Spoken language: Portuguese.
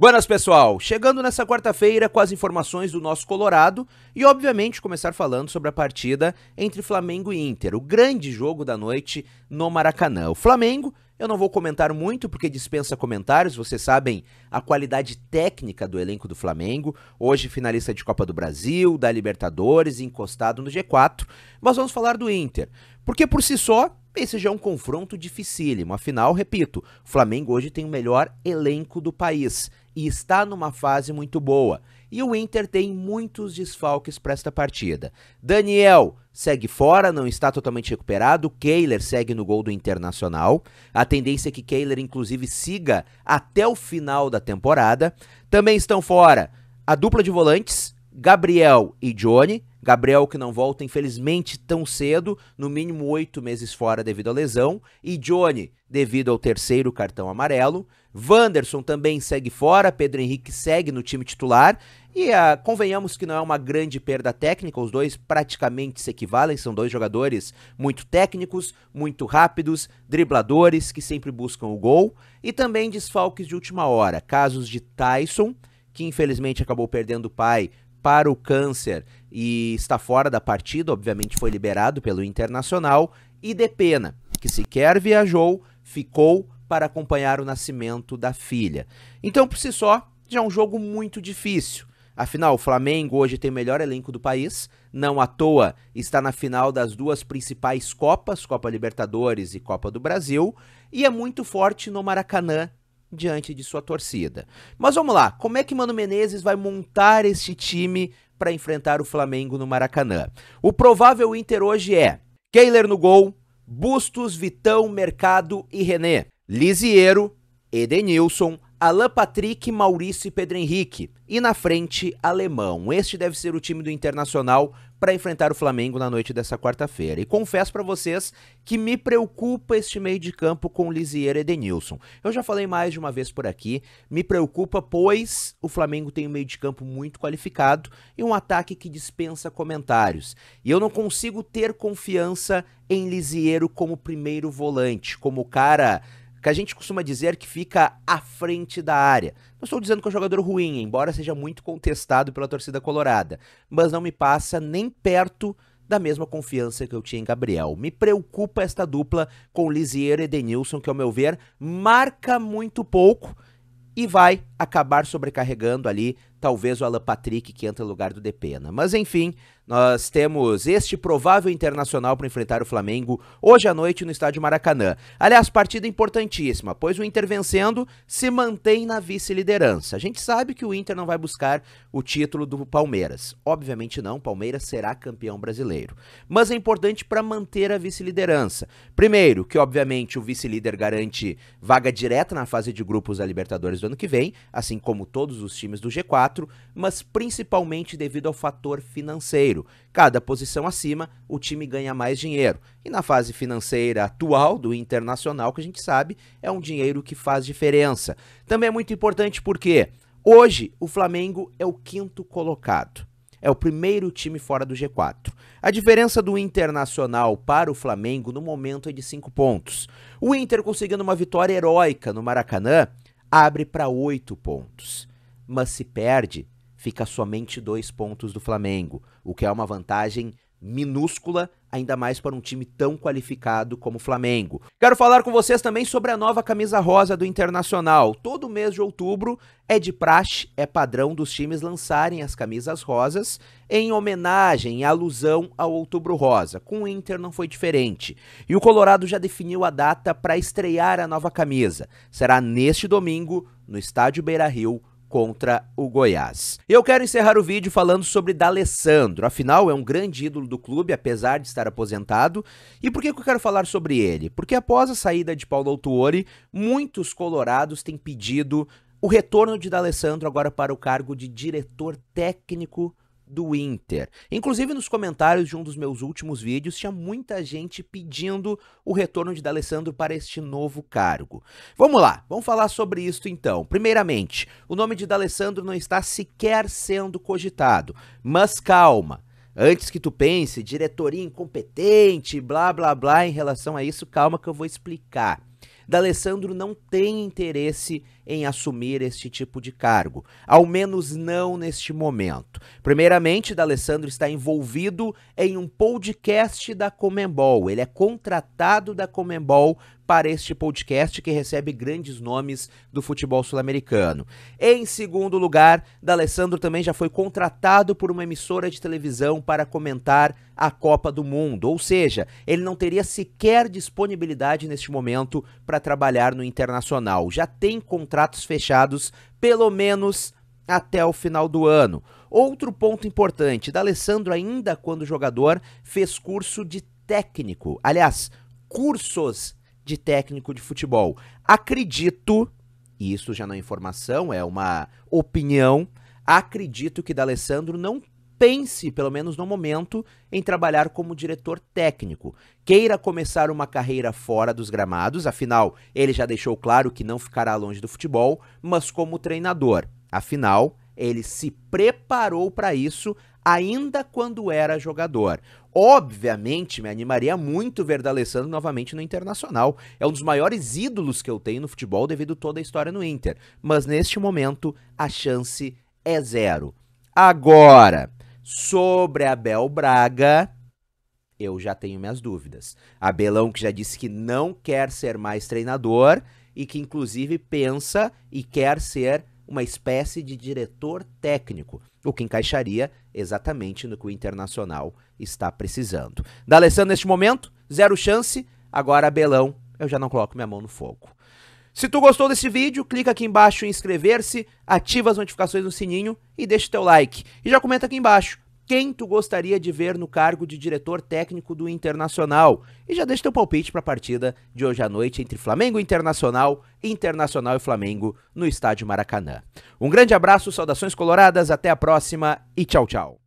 Buenas, pessoal! Chegando nessa quarta-feira com as informações do nosso Colorado e, obviamente, começar falando sobre a partida entre Flamengo e Inter, o grande jogo da noite no Maracanã. O Flamengo, eu não vou comentar muito porque dispensa comentários, vocês sabem a qualidade técnica do elenco do Flamengo, hoje finalista de Copa do Brasil, da Libertadores, encostado no G4, mas vamos falar do Inter, porque por si só esse já é um confronto dificílimo, afinal, repito, o Flamengo hoje tem o melhor elenco do país e está numa fase muito boa. E o Inter tem muitos desfalques para esta partida. Daniel segue fora, não está totalmente recuperado. Kehler segue no gol do Internacional. A tendência é que Kehler, inclusive, siga até o final da temporada. Também estão fora a dupla de volantes, Gabriel e Johnny, Gabriel que não volta, infelizmente, tão cedo, no mínimo oito meses fora devido à lesão. E Johnny, devido ao terceiro cartão amarelo. Wanderson também segue fora, Pedro Henrique segue no time titular. E ah, convenhamos que não é uma grande perda técnica, os dois praticamente se equivalem, são dois jogadores muito técnicos, muito rápidos, dribladores que sempre buscam o gol. E também desfalques de última hora, casos de Tyson, que infelizmente acabou perdendo o pai para o câncer e está fora da partida, obviamente foi liberado pelo Internacional, e de pena, que sequer viajou, ficou para acompanhar o nascimento da filha. Então, por si só, já é um jogo muito difícil. Afinal, o Flamengo hoje tem o melhor elenco do país, não à toa está na final das duas principais Copas, Copa Libertadores e Copa do Brasil, e é muito forte no Maracanã diante de sua torcida. Mas vamos lá, como é que Mano Menezes vai montar este time para enfrentar o Flamengo no Maracanã? O provável Inter hoje é Keiler no gol, Bustos, Vitão, Mercado e René, Lisiero, Edenilson, Alan Patrick, Maurício e Pedro Henrique. E na frente, Alemão. Este deve ser o time do Internacional para enfrentar o Flamengo na noite dessa quarta-feira. E confesso para vocês que me preocupa este meio de campo com Lisieiro e Edenilson. Eu já falei mais de uma vez por aqui, me preocupa pois o Flamengo tem um meio de campo muito qualificado e um ataque que dispensa comentários. E eu não consigo ter confiança em Lisieiro como primeiro volante, como cara que a gente costuma dizer que fica à frente da área. Não estou dizendo que é um jogador ruim, embora seja muito contestado pela torcida colorada, mas não me passa nem perto da mesma confiança que eu tinha em Gabriel. Me preocupa esta dupla com Lisieiro e Denilson, que ao meu ver marca muito pouco e vai acabar sobrecarregando ali, talvez o Alan Patrick, que entra no lugar do Depena. Mas enfim, nós temos este provável internacional para enfrentar o Flamengo hoje à noite no estádio Maracanã. Aliás, partida importantíssima, pois o Inter vencendo se mantém na vice-liderança. A gente sabe que o Inter não vai buscar o título do Palmeiras. Obviamente não, Palmeiras será campeão brasileiro. Mas é importante para manter a vice-liderança. Primeiro, que obviamente o vice-líder garante vaga direta na fase de grupos da Libertadores do ano que vem, assim como todos os times do G4, mas principalmente devido ao fator financeiro. Cada posição acima, o time ganha mais dinheiro. E na fase financeira atual do Internacional, que a gente sabe, é um dinheiro que faz diferença. Também é muito importante porque hoje o Flamengo é o quinto colocado. É o primeiro time fora do G4. A diferença do Internacional para o Flamengo no momento é de 5 pontos. O Inter conseguindo uma vitória heróica no Maracanã abre para oito pontos. Mas se perde, fica somente dois pontos do Flamengo, o que é uma vantagem minúscula ainda mais para um time tão qualificado como o Flamengo. Quero falar com vocês também sobre a nova camisa rosa do Internacional. Todo mês de outubro é de praxe, é padrão dos times lançarem as camisas rosas em homenagem, e alusão ao Outubro Rosa. Com o Inter não foi diferente. E o Colorado já definiu a data para estrear a nova camisa. Será neste domingo no estádio Beira-Rio contra o Goiás. Eu quero encerrar o vídeo falando sobre D'Alessandro, afinal é um grande ídolo do clube, apesar de estar aposentado. E por que, que eu quero falar sobre ele? Porque após a saída de Paulo Autuori, muitos colorados têm pedido o retorno de D'Alessandro agora para o cargo de diretor técnico do Inter. Inclusive nos comentários de um dos meus últimos vídeos tinha muita gente pedindo o retorno de D'Alessandro para este novo cargo. Vamos lá, vamos falar sobre isso então. Primeiramente, o nome de D'Alessandro não está sequer sendo cogitado, mas calma. Antes que tu pense, diretoria incompetente, blá blá blá em relação a isso, calma que eu vou explicar. D'Alessandro não tem interesse em assumir este tipo de cargo, ao menos não neste momento. Primeiramente, D'Alessandro está envolvido em um podcast da Comembol. Ele é contratado da Comembol para este podcast que recebe grandes nomes do futebol sul-americano. Em segundo lugar, D'Alessandro também já foi contratado por uma emissora de televisão para comentar a Copa do Mundo, ou seja, ele não teria sequer disponibilidade neste momento para trabalhar no Internacional. Já tem contratado contratos fechados pelo menos até o final do ano. Outro ponto importante, D'Alessandro ainda quando jogador fez curso de técnico, aliás, cursos de técnico de futebol. Acredito, e isso já não é informação, é uma opinião, acredito que D'Alessandro não pense, pelo menos no momento, em trabalhar como diretor técnico. Queira começar uma carreira fora dos gramados, afinal, ele já deixou claro que não ficará longe do futebol, mas como treinador. Afinal, ele se preparou para isso ainda quando era jogador. Obviamente, me animaria muito ver D'Alessandro novamente no Internacional. É um dos maiores ídolos que eu tenho no futebol devido toda a história no Inter. Mas neste momento, a chance é zero. Agora, Sobre Abel Braga, eu já tenho minhas dúvidas. Abelão que já disse que não quer ser mais treinador e que inclusive pensa e quer ser uma espécie de diretor técnico, o que encaixaria exatamente no que o Internacional está precisando. D'Alessandro neste momento, zero chance, agora Abelão, eu já não coloco minha mão no fogo. Se tu gostou desse vídeo, clica aqui embaixo em inscrever-se, ativa as notificações no sininho e deixa teu like. E já comenta aqui embaixo quem tu gostaria de ver no cargo de diretor técnico do Internacional. E já deixa teu palpite para a partida de hoje à noite entre Flamengo Internacional, Internacional e Flamengo no estádio Maracanã. Um grande abraço, saudações coloradas, até a próxima e tchau, tchau.